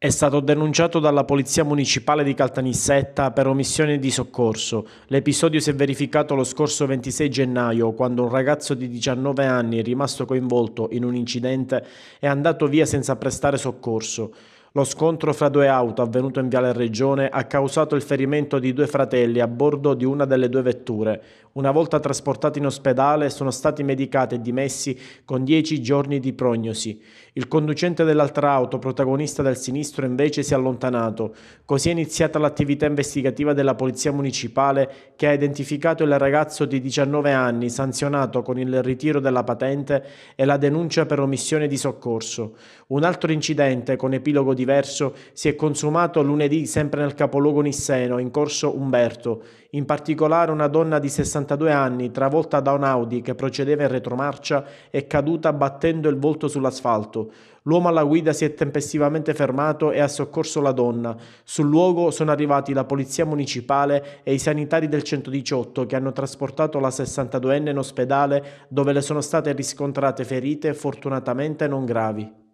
È stato denunciato dalla Polizia Municipale di Caltanissetta per omissione di soccorso. L'episodio si è verificato lo scorso 26 gennaio, quando un ragazzo di 19 anni rimasto coinvolto in un incidente è andato via senza prestare soccorso. Lo scontro fra due auto avvenuto in Viale Regione ha causato il ferimento di due fratelli a bordo di una delle due vetture. Una volta trasportati in ospedale sono stati medicati e dimessi con 10 giorni di prognosi. Il conducente dell'altra auto, protagonista del sinistro, invece si è allontanato. Così è iniziata l'attività investigativa della Polizia Municipale che ha identificato il ragazzo di 19 anni sanzionato con il ritiro della patente e la denuncia per omissione di soccorso. Un altro incidente con epilogo di diverso si è consumato lunedì sempre nel capoluogo nisseno, in corso Umberto. In particolare una donna di 62 anni, travolta da un Audi che procedeva in retromarcia, è caduta battendo il volto sull'asfalto. L'uomo alla guida si è tempestivamente fermato e ha soccorso la donna. Sul luogo sono arrivati la polizia municipale e i sanitari del 118 che hanno trasportato la 62enne in ospedale dove le sono state riscontrate ferite fortunatamente non gravi.